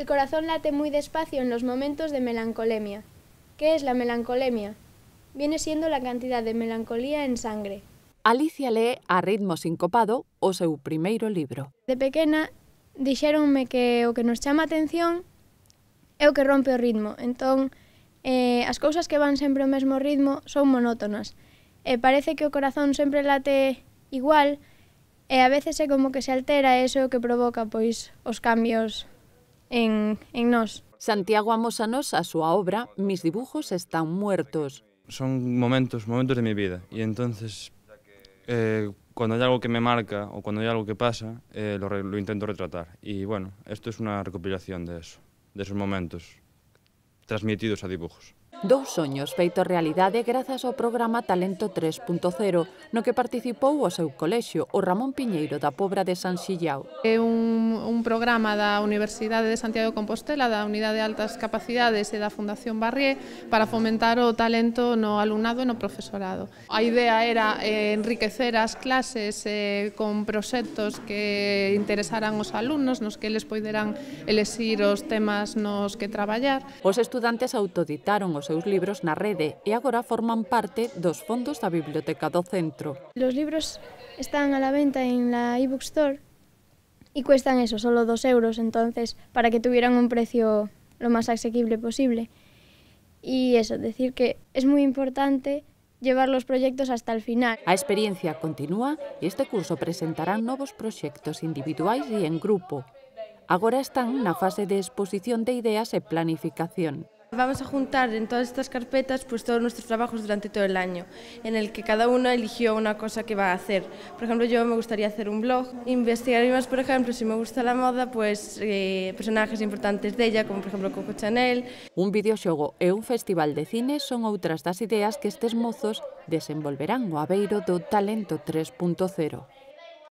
El corazón late muy despacio en los momentos de melancolemia. ¿Qué es la melancolemia? Viene siendo la cantidad de melancolía en sangre. Alicia lee a ritmo sincopado o seu primeiro libro. De pequena dixéronme que o que nos chama atención é o que rompe o ritmo. Entón, eh, as cousas que van sempre ao mesmo ritmo son monótonas. E eh, parece que o corazón sempre late igual e a veces é como que se altera e iso que provoca pois os cambios en, nos. Santiago Amosanos, a su obra Mis dibujos están muertos. Son momentos, momentos de mi vida. Y entonces, eh, cuando hay algo que me marca o cuando hay algo que pasa, eh, lo, lo, intento retratar. Y bueno, esto es una recopilación de eso, de esos momentos transmitidos a dibujos. Dous soños feito realidade grazas ao programa Talento 3.0, no que participou o seu colexio, o Ramón Piñeiro da Pobra de San Xillao. É un, un programa da Universidade de Santiago de Compostela, da Unidade de Altas Capacidades e da Fundación Barrié para fomentar o talento no alumnado e no profesorado. A idea era eh, enriquecer as clases eh, con proxectos que interesaran os alumnos, nos que eles poderán elexir os temas nos que traballar. Os estudantes autoditaron os seus libros la rede y e ahora forman parte dos fondos da Biblioteca do Centro. Los libros están a la venta en la e-book store y cuestan eso, solo dos euros, entonces, para que tuvieran un precio lo más asequible posible. Y eso, decir que es muy importante llevar los proyectos hasta el final. La experiencia continúa y este curso presentará nuevos proyectos individuales y en grupo. Ahora están en una fase de exposición de ideas y e planificación. vamos a juntar en todas estas carpetas pues, todos nuestros trabajos durante todo el año, en el que cada uno eligió una cosa que va a hacer. Por ejemplo, yo me gustaría hacer un blog. Investigaríamos, por ejemplo, si me gusta la moda, pues eh, personajes importantes ella, como por exemplo Coco Chanel. Un videoxogo e un festival de cine son outras das ideas que estes mozos desenvolverán o abeiro do Talento 3.0.